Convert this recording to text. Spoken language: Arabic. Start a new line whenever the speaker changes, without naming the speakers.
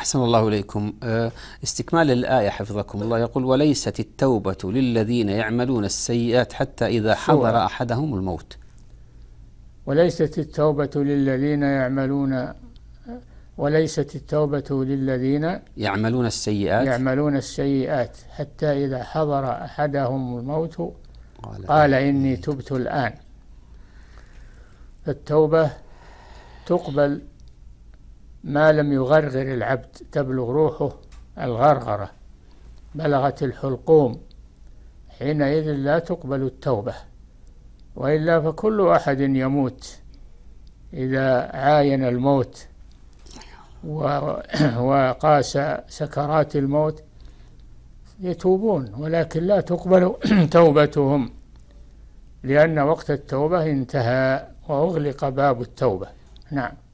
أحسن الله إليكم آه، استكمال الآية حفظكم الله يقول وليست التوبة للذين يعملون السيئات حتى إذا حضر أحدهم الموت
وليست التوبة للذين يعملون وليست التوبة للذين
يعملون السيئات
يعملون السيئات حتى إذا حضر أحدهم الموت قال, قال إني تبت الآن التوبة تقبل ما لم يغرغر العبد تبلغ روحه الغرغرة بلغت الحلقوم حينئذ لا تقبل التوبة وإلا فكل أحد يموت إذا عاين الموت وقاس سكرات الموت يتوبون ولكن لا تقبل توبتهم لأن وقت التوبة انتهى وأغلق باب التوبة نعم